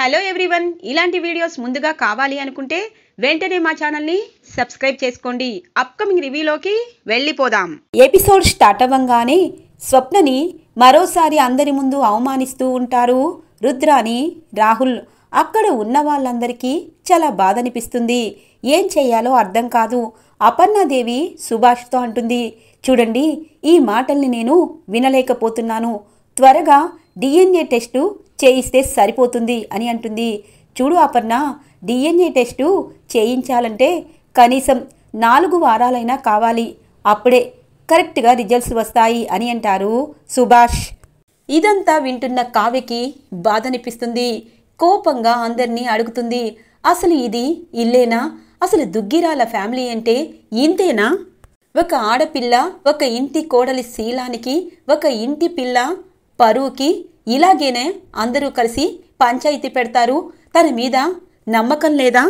hello everyone ఇలాంటి videos ముందుగా కావాలి అనుకుంటే వెంటనే మా ఛానల్ని సబ్స్క్రైబ్ చేసుకోండి అప్కమింగ్ రివ్యూలోకి వెళ్ళిపోదాం ఎపిసోడ్ స్టార్ట్ అవ్వంగానే స్వప్నని మరోసారి అందరి ముందు అవమానిస్తూ ఉంటారు రుద్రాని రాహుల్ అక్కడ ఉన్న వాళ్ళందరికీ చాలా బాధ అనిపిస్తుంది ఏం చేయాలో అర్థం కాదు అపర్ణాదేవి సుభాష్తో అంటుంది చూడండి ఈ మాటల్ని నేను వినలేకపోతున్నాను త్వరగా డిఎన్ఏ టెస్టు చేయిస్తే సరిపోతుంది అని అంటుంది చూడు అపర్ణ డిఎన్ఏ టెస్టు చేయించాలంటే కనీసం నాలుగు వారాలైనా కావాలి అప్పుడే కరెక్ట్గా రిజల్ట్స్ వస్తాయి అని అంటారు సుభాష్ ఇదంతా వింటున్న కావ్యకి బాధనిపిస్తుంది కోపంగా అందరినీ అడుగుతుంది అసలు ఇది ఇల్లేనా అసలు దుగ్గిరాల ఫ్యామిలీ అంటే ఇంతేనా ఒక ఆడపిల్ల ఒక ఇంటి కోడలి శీలానికి ఒక ఇంటి పిల్ల పరువుకి ఇలాగేనే అందరూ కలిసి పంచాయతీ పెడతారు తన మీద నమ్మకం లేదా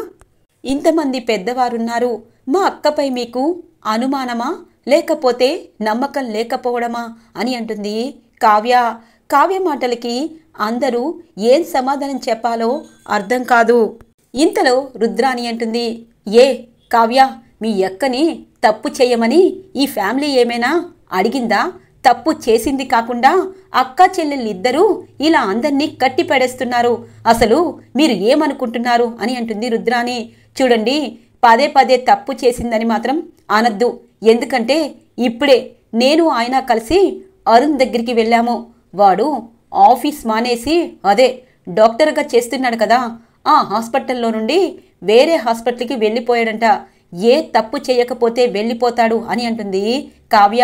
ఇంతమంది పెద్దవారున్నారు మా అక్కపై మీకు అనుమానమా లేకపోతే నమ్మకం లేకపోవడమా అని అంటుంది కావ్య కావ్య మాటలకి అందరూ ఏం సమాధానం చెప్పాలో అర్థం కాదు ఇంతలో రుద్రాని అంటుంది ఏ కావ్య మీ అక్కని తప్పు చేయమని ఈ ఫ్యామిలీ ఏమైనా అడిగిందా తప్పు చేసింది కాకుండా అక్క చెల్లెళ్ళిద్దరూ ఇలా అందరినీ కట్టిపడేస్తున్నారు అసలు మీరు ఏమనుకుంటున్నారు అని అంటుంది రుద్రాని చూడండి పదే పదే తప్పు చేసిందని మాత్రం అనద్దు ఎందుకంటే ఇప్పుడే నేను ఆయన కలిసి అరుణ్ దగ్గరికి వెళ్ళాము వాడు ఆఫీస్ మానేసి అదే డాక్టర్గా చేస్తున్నాడు కదా ఆ హాస్పిటల్లో నుండి వేరే హాస్పిటల్కి వెళ్ళిపోయాడంట ఏ తప్పు చేయకపోతే వెళ్ళిపోతాడు అని అంటుంది కావ్య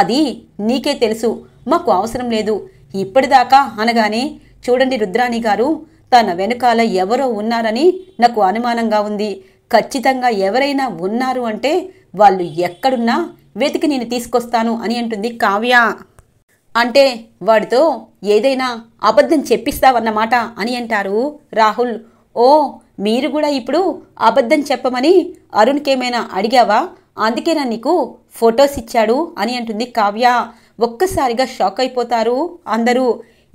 అది నీకే తెలుసు మాకు అవసరం లేదు ఇప్పటిదాకా అనగానే చూడండి రుద్రాణి గారు తన వెనుకాల ఎవరో ఉన్నారని నాకు అనుమానంగా ఉంది ఖచ్చితంగా ఎవరైనా ఉన్నారు అంటే వాళ్ళు ఎక్కడున్నా వెతికి నేను తీసుకొస్తాను అని అంటుంది కావ్య అంటే వాడితో ఏదైనా అబద్ధం చెప్పిస్తావన్నమాట అని అంటారు రాహుల్ ఓ మీరు కూడా ఇప్పుడు అబద్ధం చెప్పమని అరుణ్కేమైనా అడిగావా అందుకేనా నీకు ఫొటోస్ ఇచ్చాడు అని అంటుంది కావ్య ఒక్కసారిగా షాక్ అయిపోతారు అందరూ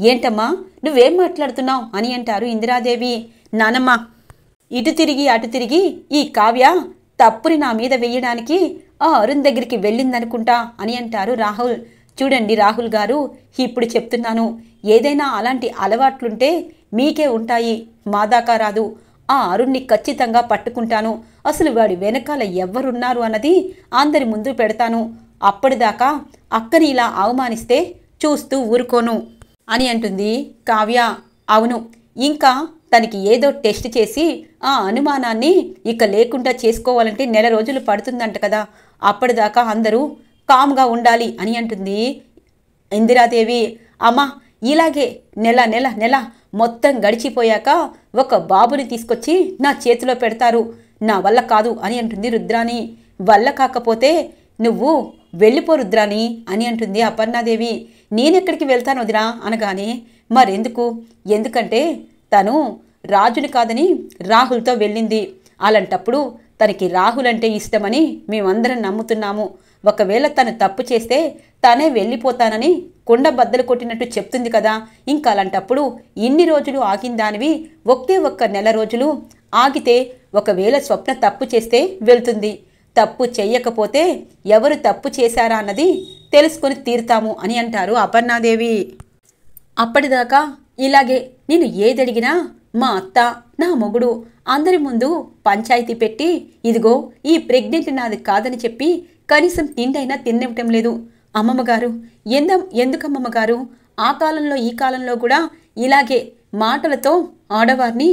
ఏంటమ్మా నువ్వేం మాట్లాడుతున్నావు అని అంటారు ఇందిరాదేవి నానమ్మ ఇటు తిరిగి అటు తిరిగి ఈ కావ్య తప్పుని నా మీద వెయ్యడానికి ఆ అరుణ్ దగ్గరికి వెళ్ళిందనుకుంటా అని అంటారు రాహుల్ చూడండి రాహుల్ గారు ఇప్పుడు చెప్తున్నాను ఏదైనా అలాంటి అలవాట్లుంటే మీకే ఉంటాయి మాదాకా రాదు ఆ అరుణ్ణి ఖచ్చితంగా పట్టుకుంటాను అసలు వాడి వెనకాల ఎవ్వరున్నారు అన్నది అందరి ముందు పెడతాను అప్పటిదాకా అక్కని ఇలా అవమానిస్తే చూస్తూ ఊరుకోను అని అంటుంది కావ్య అవును ఇంకా తనకి ఏదో టెస్ట్ చేసి ఆ అనుమానాన్ని ఇక లేకుండా చేసుకోవాలంటే నెల రోజులు పడుతుందంట కదా అప్పటిదాకా అందరూ కామ్గా ఉండాలి అని అంటుంది ఇందిరాదేవి అమ్మా ఇలాగే నెల నెల నెల మొత్తం గడిచిపోయాక ఒక బాబుని తీసుకొచ్చి నా చేతిలో పెడతారు నా వల్ల కాదు అని అంటుంది రుద్రాని వల్ల కాకపోతే నువ్వు వెళ్ళిపో రుద్రాని అని అంటుంది అపర్ణాదేవి నేనెక్కడికి వెళ్తాను వదినా అనగానే మరెందుకు ఎందుకంటే తను రాజుని కాదని రాహుల్తో వెళ్ళింది అలాంటప్పుడు తనకి రాహుల్ అంటే ఇష్టమని మేమందరం నమ్ముతున్నాము ఒకవేళ తను తప్పు చేస్తే తానే వెళ్ళిపోతానని కుండ బద్దలు కొట్టినట్టు చెప్తుంది కదా ఇంకా అలాంటప్పుడు ఇన్ని రోజులు ఆగిందానివి ఒకే ఒక్క నెల రోజులు ఆగితే ఒకవేళ స్వప్న తప్పు చేస్తే వెళ్తుంది తప్పు చెయ్యకపోతే ఎవరు తప్పు చేశారా అన్నది తెలుసుకుని తీరుతాము అని అంటారు అపర్ణాదేవి అప్పటిదాకా ఇలాగే నేను ఏదడిగినా మా అత్త నా మొగుడు అందరి ముందు పంచాయతీ పెట్టి ఇదిగో ఈ ప్రెగ్నెంట్ నాది కాదని చెప్పి కనీసం తిండైనా తినివ్వటం లేదు అమ్మమ్మగారు ఎంద ఎందుకమ్మమ్మగారు ఆ కాలంలో ఈ కాలంలో కూడా ఇలాగే మాటలతో ఆడవారిని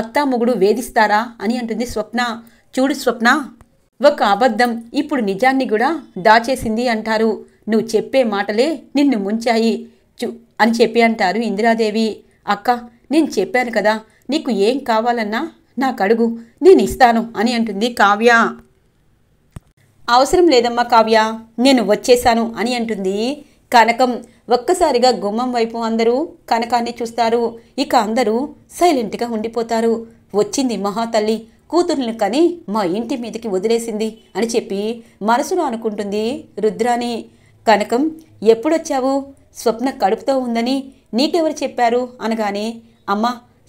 అత్తామొగుడు వేధిస్తారా అని అంటుంది స్వప్న చూడు స్వప్న ఒక అబద్ధం ఇప్పుడు నిజాన్ని కూడా దాచేసింది అంటారు నువ్వు చెప్పే మాటలే నిన్ను ముంచాయి చు అని చెప్పి అంటారు ఇందిరాదేవి అక్క నేను చెప్పాను కదా నీకు ఏం కావాలన్నా నాకు అడుగు నేను ఇస్తాను అని అంటుంది కావ్య అవసరం లేదమ్మా కావ్య నేను వచ్చేశాను అని అంటుంది కనకం ఒక్కసారిగా గుమ్మం వైపు అందరూ కనకాన్ని చూస్తారు ఇక అందరూ సైలెంట్గా ఉండిపోతారు వచ్చింది మహాతల్లి కూతుర్ని కని మా ఇంటి మీదకి వదిలేసింది అని చెప్పి మనసులో అనుకుంటుంది రుద్రాని కనకం ఎప్పుడొచ్చావు స్వప్న కడుపుతో ఉందని నీకెవరు చెప్పారు అనగానే అమ్మ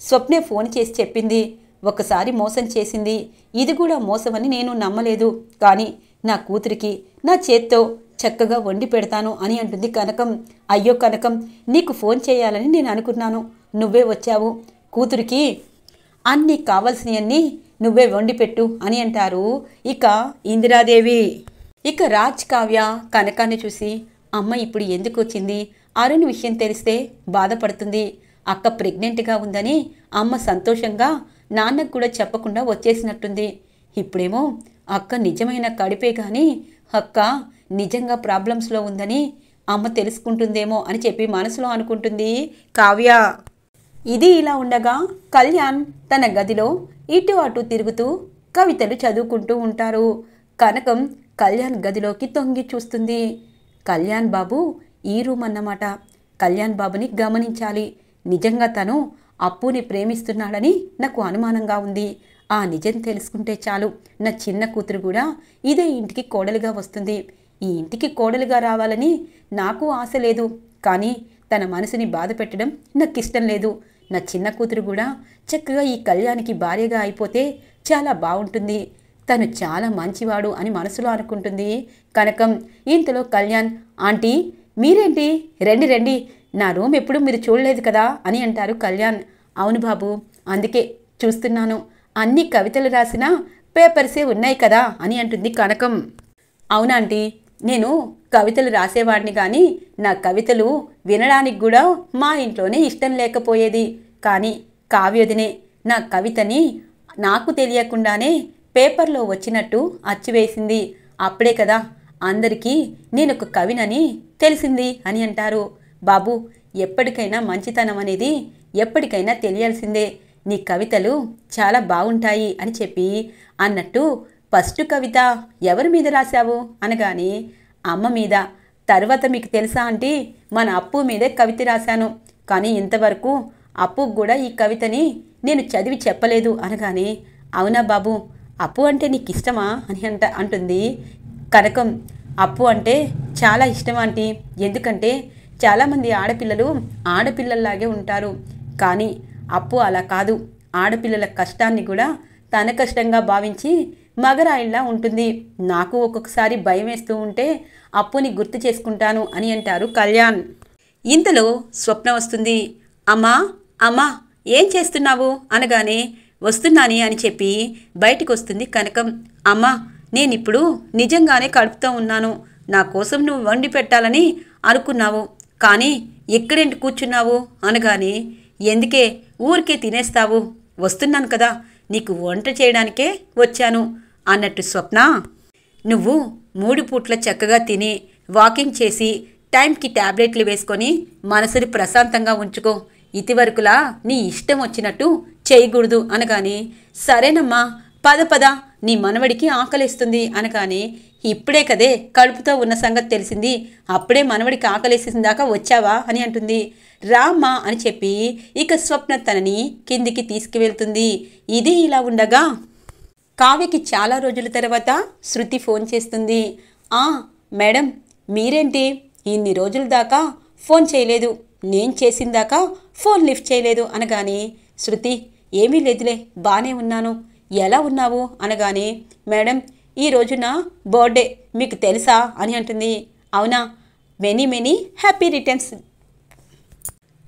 స్వప్నే ఫోన్ చేసి చెప్పింది ఒకసారి మోసం చేసింది ఇది కూడా మోసమని నేను నమ్మలేదు కానీ నా కూతురికి నా చేత్తో చక్కగా వండి పెడతాను అని అంటుంది కనకం అయ్యో కనకం నీకు ఫోన్ చేయాలని నేను అనుకున్నాను నువ్వే వచ్చావు కూతురికి అన్నీ కావలసినవన్నీ నువ్వే వండి పెట్టు అని అంటారు ఇక ఇందిరాదేవి ఇక రాజ్ కావ్య కనకాన్ని చూసి అమ్మ ఇప్పుడు ఎందుకు వచ్చింది అరుణ్ విషయం తెలిస్తే బాధపడుతుంది అక్క ప్రెగ్నెంట్గా ఉందని అమ్మ సంతోషంగా నాన్నకు కూడా చెప్పకుండా వచ్చేసినట్టుంది ఇప్పుడేమో అక్క నిజమైన కడిపే కానీ అక్క నిజంగా ప్రాబ్లమ్స్లో ఉందని అమ్మ తెలుసుకుంటుందేమో అని చెప్పి మనసులో అనుకుంటుంది కావ్య ఇది ఇలా ఉండగా కళ్యాణ్ తన గదిలో ఇటు అటు తిరుగుతూ కవితలు చదువుకుంటూ ఉంటారు కనకం కళ్యాణ్ గదిలోకి తొంగి చూస్తుంది కళ్యాణ్ బాబు ఈ రూమ్ అన్నమాట కళ్యాణ్ బాబుని గమనించాలి నిజంగా తను అప్పుని ప్రేమిస్తున్నాడని నాకు అనుమానంగా ఉంది ఆ నిజం తెలుసుకుంటే చాలు నా చిన్న కూతురు కూడా ఇదే ఇంటికి కోడలుగా వస్తుంది ఈ ఇంటికి కోడలుగా రావాలని నాకు ఆశ లేదు కానీ తన మనసుని బాధ పెట్టడం నాకు ఇష్టం లేదు నా చిన్న కూతురు కూడా చక్కగా ఈ కళ్యాణికి భార్యగా అయిపోతే చాలా బాగుంటుంది తను చాలా మంచివాడు అని మనసులో అనుకుంటుంది కనకం ఇంతలో కళ్యాణ్ ఆంటీ మీరేంటి రండి రండి నా రూమ్ ఎప్పుడు మీరు చూడలేదు కదా అని అంటారు కళ్యాణ్ అవును బాబు అందుకే చూస్తున్నాను అన్ని కవితలు రాసిన పేపర్సే ఉన్నాయి కదా అని అంటుంది కనకం అవునాంటి నేను కవితలు రాసేవాడిని కానీ నా కవితలు వినడానికి కూడా మా ఇంట్లోనే ఇష్టం లేకపోయేది కానీ కావ్యదినే నా కవితని నాకు తెలియకుండానే పేపర్లో వచ్చినట్టు అచ్చివేసింది అప్పుడే కదా అందరికీ నేను ఒక కవినని తెలిసింది అని అంటారు బాబు ఎప్పటికైనా మంచితనం అనేది ఎప్పటికైనా తెలియాల్సిందే నీ కవితలు చాలా బాగుంటాయి అని చెప్పి అన్నట్టు ఫస్ట్ కవిత ఎవరి మీద రాశావు అనగాని అమ్మ మీద తర్వాత మీకు తెలుసా అంటే మన అప్పు మీదే కవిత రాశాను కానీ ఇంతవరకు అప్పుకు కూడా ఈ కవితని నేను చదివి చెప్పలేదు అనగానే అవునా బాబు అప్పు అంటే నీకు ఇష్టమా అని అంట అంటుంది కనకం అప్పు అంటే చాలా ఇష్టం ఆంటీ ఎందుకంటే చాలామంది ఆడపిల్లలు ఆడపిల్లల్లాగే ఉంటారు కానీ అప్పు అలా కాదు ఆడపిల్లల కష్టాన్ని కూడా తన కష్టంగా భావించి మగరాయిల్లా ఉంటుంది నాకు ఒక్కొక్కసారి భయం వేస్తూ ఉంటే అప్పుని గుర్తు చేసుకుంటాను అని అంటారు కళ్యాణ్ ఇంతలో స్వప్న వస్తుంది అమ్మా అమ్మా ఏం చేస్తున్నావు అనగానే వస్తున్నాని అని చెప్పి బయటకు వస్తుంది కనకం అమ్మా నేనిప్పుడు నిజంగానే కడుపుతూ ఉన్నాను నా కోసం నువ్వు వండి పెట్టాలని అనుకున్నావు కానీ ఎక్కడెంటి కూర్చున్నావు అనగానే ఎందుకే ఊరికే తినేస్తావు వస్తున్నాను కదా నీకు వంట చేయడానికే వచ్చాను అన్నట్టు స్వప్న నువ్వు మూడు పూట్ల చక్కగా తిని వాకింగ్ చేసి టైంకి ట్యాబ్లెట్లు వేసుకొని మనసుని ప్రశాంతంగా ఉంచుకో ఇదివరకులా నీ ఇష్టం వచ్చినట్టు చేయకూడదు అనగాని సరేనమ్మా పద పద నీ మనవడికి ఆకలేస్తుంది అనగానే ఇప్పుడే కదే కడుపుతో ఉన్న సంగతి తెలిసింది అప్పుడే మనవడికి ఆకలేసేసిన వచ్చావా అని అంటుంది రామ్మా అని చెప్పి ఇక స్వప్న తనని కిందికి తీసుకువెళ్తుంది ఇది ఇలా ఉండగా కావ్యకి చాలా రోజుల తర్వాత శృతి ఫోన్ చేస్తుంది ఆ మేడం మీరేంటి ఇన్ని రోజుల దాకా ఫోన్ చేయలేదు నేను చేసిందాకా ఫోన్ లిఫ్ట్ చేయలేదు అనగానే శృతి ఏమీ లేదులే బానే ఉన్నాను ఎలా ఉన్నావు అనగానే మేడం ఈ రోజున నా బర్త్డే మీకు తెలుసా అని అంటుంది అవునా మెనీ మెనీ హ్యాపీ రిటర్న్స్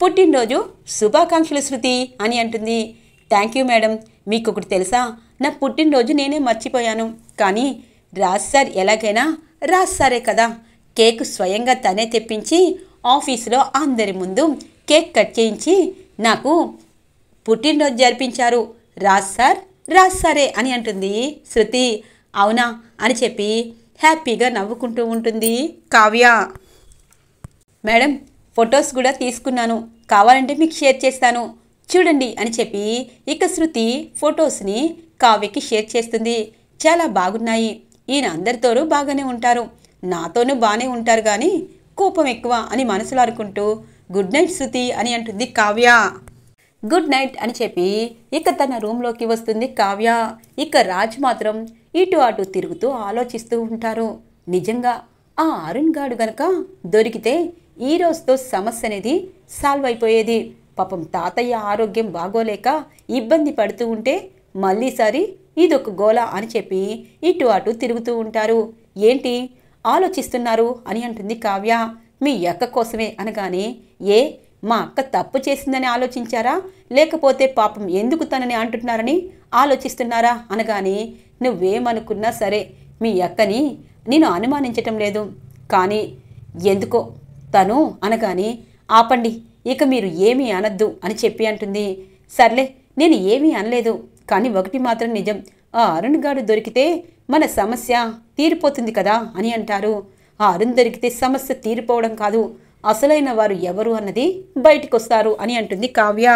పుట్టినరోజు శుభాకాంక్షలు శృతి అని అంటుంది థ్యాంక్ యూ మేడం మీకు ఒకటి తెలుసా నా పుట్టినరోజు నేనే మర్చిపోయాను కానీ రాజ్ సార్ ఎలాగైనా రాజ్ సారే కదా కేక్ స్వయంగా తనే తెప్పించి ఆఫీసులో అందరి ముందు కేక్ కట్ చేయించి నాకు పుట్టినరోజు జరిపించారు రాజ్ సార్ రా సరే అని అంటుంది శృతి అవునా అని చెప్పి హ్యాపీగా నవ్వుకుంటూ ఉంటుంది కావ్య మేడం ఫొటోస్ కూడా తీసుకున్నాను కావాలంటే మీకు షేర్ చేస్తాను చూడండి అని చెప్పి ఇక శృతి ఫొటోస్ని కావ్యకి షేర్ చేస్తుంది చాలా బాగున్నాయి ఈయన అందరితోనూ బాగానే ఉంటారు నాతోనూ బాగానే ఉంటారు కానీ కోపం ఎక్కువ అని మనసులో అనుకుంటూ గుడ్ నైట్ శృతి అని అంటుంది కావ్య గుడ్ నైట్ అని చెప్పి ఇక తన రూమ్లోకి వస్తుంది కావ్య ఇక రాజ్ మాత్రం ఇటు అటు తిరుగుతూ ఆలోచిస్తూ ఉంటారు నిజంగా ఆ అరుణ్ గాడు గనక దొరికితే ఈ రోజుతో సమస్య అనేది సాల్వ్ అయిపోయేది పాపం తాతయ్య ఆరోగ్యం బాగోలేక ఇబ్బంది పడుతూ ఉంటే మళ్ళీసారి ఇదొక గోళ అని చెప్పి ఇటు అటు తిరుగుతూ ఉంటారు ఏంటి ఆలోచిస్తున్నారు అని అంటుంది కావ్య మీ ఎక్క కోసమే అనగానే ఏ మా అక్క తప్పు చేసిందని ఆలోచించారా లేకపోతే పాపం ఎందుకు తనని అంటున్నారని ఆలోచిస్తున్నారా అనగానే నువ్వేమనుకున్నా సరే మీ అక్కని నేను అనుమానించటం లేదు కానీ ఎందుకో తను అనగానే ఆపండి ఇక మీరు ఏమీ అనద్దు అని చెప్పి అంటుంది సర్లే నేను ఏమీ అనలేదు కానీ ఒకటి మాత్రం నిజం ఆ అరుణ్ గారు దొరికితే మన సమస్య తీరిపోతుంది కదా అని అంటారు ఆ అరుణ్ దొరికితే సమస్య తీరిపోవడం కాదు అసలైన వారు ఎవరు అన్నది బయటికొస్తారు అని అంటుంది కావ్య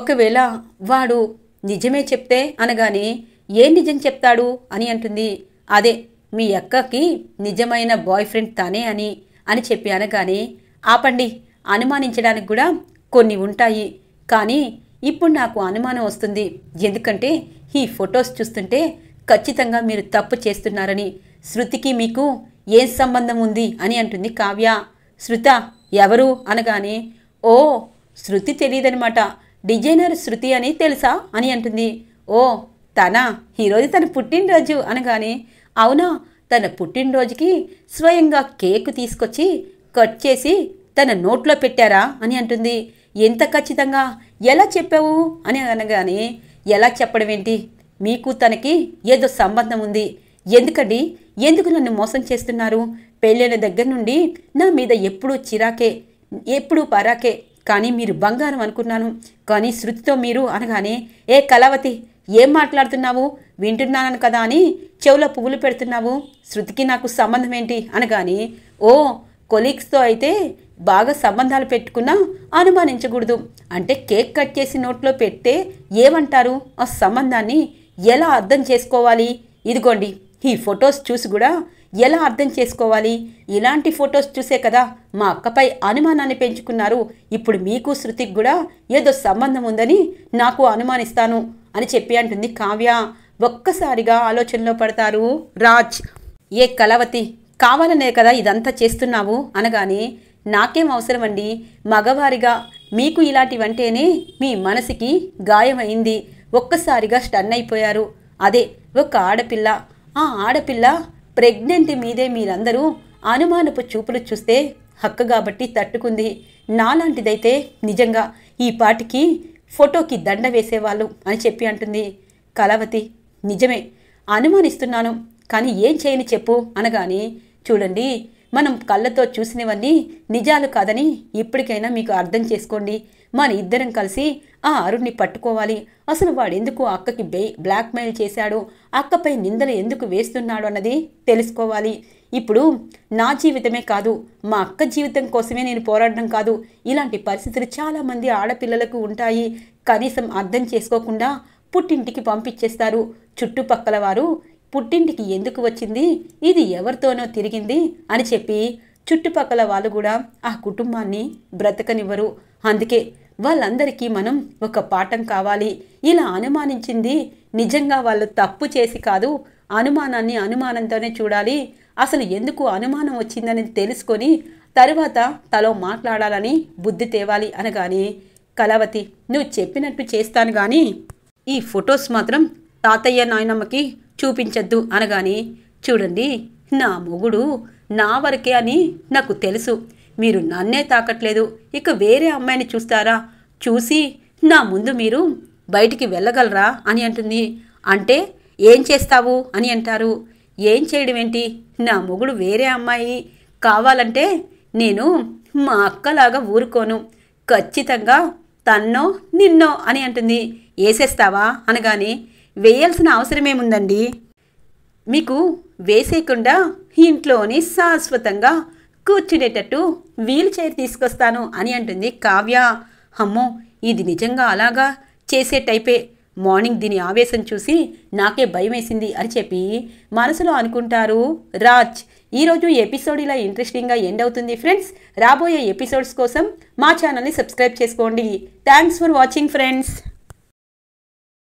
ఒకవేళ వాడు నిజమే చెప్తే అనగానే ఏ నిజం చెప్తాడు అని అంటుంది అదే మీ అక్కకి నిజమైన బాయ్ ఫ్రెండ్ తానే అని అని చెప్పి అనగానే ఆపండి అనుమానించడానికి కూడా కొన్ని ఉంటాయి కానీ ఇప్పుడు నాకు అనుమానం వస్తుంది ఎందుకంటే ఈ ఫొటోస్ చూస్తుంటే ఖచ్చితంగా మీరు తప్పు చేస్తున్నారని శృతికి మీకు ఏం సంబంధం ఉంది అని అంటుంది కావ్య శృత ఎవరు అనగానే ఓ శృతి తెలియదనమాట డిజైనర్ శృతి అని తెలుసా అని అంటుంది ఓ తనా ఈరోజు తన పుట్టినరోజు అనగానే అవునా తన పుట్టినరోజుకి స్వయంగా కేక్ తీసుకొచ్చి కట్ చేసి తన నోట్లో పెట్టారా అని అంటుంది ఎంత ఖచ్చితంగా ఎలా చెప్పావు అని అనగానే ఎలా చెప్పడం ఏంటి మీకు తనకి ఏదో సంబంధం ఉంది ఎందుకండి ఎందుకు నన్ను మోసం చేస్తున్నారు పెళ్ళైన దగ్గర నుండి నా మీద ఎప్పుడూ చిరాకే ఎప్పుడూ పరాకే కానీ మీరు బంగారం అనుకున్నాను కానీ శృతితో మీరు అనగానే ఏ కళావతి ఏం మాట్లాడుతున్నావు వింటున్నాను కదా అని చెవులో పువ్వులు పెడుతున్నావు శృతికి నాకు సంబంధం ఏంటి అనగానే ఓ కొలీగ్స్తో అయితే బాగా సంబంధాలు పెట్టుకున్నా అనుమానించకూడదు అంటే కేక్ కట్ చేసి నోట్లో పెడితే ఏమంటారు ఆ సంబంధాన్ని ఎలా అర్థం చేసుకోవాలి ఇదిగోండి ఈ ఫొటోస్ చూసి కూడా ఎలా అర్థం చేసుకోవాలి ఇలాంటి ఫొటోస్ చూసే కదా మా అక్కపై అనుమానాన్ని పెంచుకున్నారు ఇప్పుడు మీకు శృతికి కూడా ఏదో సంబంధం ఉందని నాకు అనుమానిస్తాను అని చెప్పి అంటుంది కావ్య ఒక్కసారిగా ఆలోచనలో పడతారు రాజ్ ఏ కలవతి కావాలనే కదా ఇదంతా చేస్తున్నావు అనగానే నాకేం అవసరం అండి మగవారిగా మీకు ఇలాంటివంటేనే మీ మనసుకి గాయమైంది ఒక్కసారిగా స్టన్ అయిపోయారు అదే ఒక ఆడపిల్ల ఆ ఆడపిల్ల ప్రెగ్నెంట్ మీదే మీరందరూ అనుమానపు చూపులు చూస్తే హక్కు కాబట్టి తట్టుకుంది నాలాంటిదైతే నిజంగా ఈ పాటికి ఫోటోకి దండ వేసేవాళ్ళు అని చెప్పి అంటుంది కళావతి నిజమే అనుమానిస్తున్నాను కానీ ఏం చేయని చెప్పు అనగాని చూడండి మనం కళ్ళతో చూసినవన్నీ నిజాలు కాదని ఇప్పటికైనా మీకు అర్థం చేసుకోండి మన ఇద్దరం కలిసి ఆ అరుణ్ని పట్టుకోవాలి అసలు వాడెందుకు అక్కకి బే బ్లాక్మెయిల్ చేశాడు అక్కపై నిందలు ఎందుకు వేస్తున్నాడు అన్నది తెలుసుకోవాలి ఇప్పుడు నా జీవితమే కాదు మా అక్క జీవితం కోసమే నేను పోరాడడం కాదు ఇలాంటి పరిస్థితులు చాలామంది ఆడపిల్లలకు ఉంటాయి కనీసం అర్థం చేసుకోకుండా పుట్టింటికి పంపించేస్తారు చుట్టుపక్కల వారు పుట్టింటికి ఎందుకు వచ్చింది ఇది ఎవరితోనో తిరిగింది అని చెప్పి చుట్టుపక్కల వాళ్ళు కూడా ఆ కుటుంబాన్ని బ్రతకనివ్వరు అందుకే వాళ్ళందరికీ మనం ఒక పాఠం కావాలి ఇలా అనుమానించింది నిజంగా వాళ్ళు తప్పు చేసి కాదు అనుమానాన్ని అనుమానంతోనే చూడాలి అసలు ఎందుకు అనుమానం వచ్చిందని తెలుసుకొని తరువాత తలో మాట్లాడాలని బుద్ధి తేవాలి అనగానే కళావతి నువ్వు చెప్పినట్టు చేస్తాను కానీ ఈ ఫొటోస్ మాత్రం తాతయ్య నాయనమ్మకి చూపించద్దు అనగాని చూడండి నా మొగుడు నా వరకే అని నాకు తెలుసు మీరు నన్నే తాకట్లేదు ఇక వేరే అమ్మాయిని చూస్తారా చూసి నా ముందు మీరు బయటికి వెళ్ళగలరా అని అంటుంది అంటే ఏం చేస్తావు అని అంటారు ఏం చేయడం ఏంటి నా మొగుడు వేరే అమ్మాయి కావాలంటే నేను మా అక్కలాగా ఊరుకోను ఖచ్చితంగా తన్నో నిన్నో అని అంటుంది వేసేస్తావా అనగానే వేయాల్సిన అవసరమేముందండి మీకు వేసేయకుండా ఇంట్లోని శాశ్వతంగా కూర్చునేటట్టు వీల్ చైర్ తీసుకొస్తాను అని అంటుంది కావ్య అమ్మో ఇది నిజంగా అలాగా చేసే టైపే మార్నింగ్ దీని ఆవేశం చూసి నాకే భయం వేసింది అని చెప్పి మనసులో అనుకుంటారు రాజ్ ఈరోజు ఎపిసోడ్ ఇలా ఇంట్రెస్టింగ్గా ఎండ్ అవుతుంది ఫ్రెండ్స్ రాబోయే ఎపిసోడ్స్ కోసం మా ఛానల్ని సబ్స్క్రైబ్ చేసుకోండి థ్యాంక్స్ ఫర్ వాచింగ్ ఫ్రెండ్స్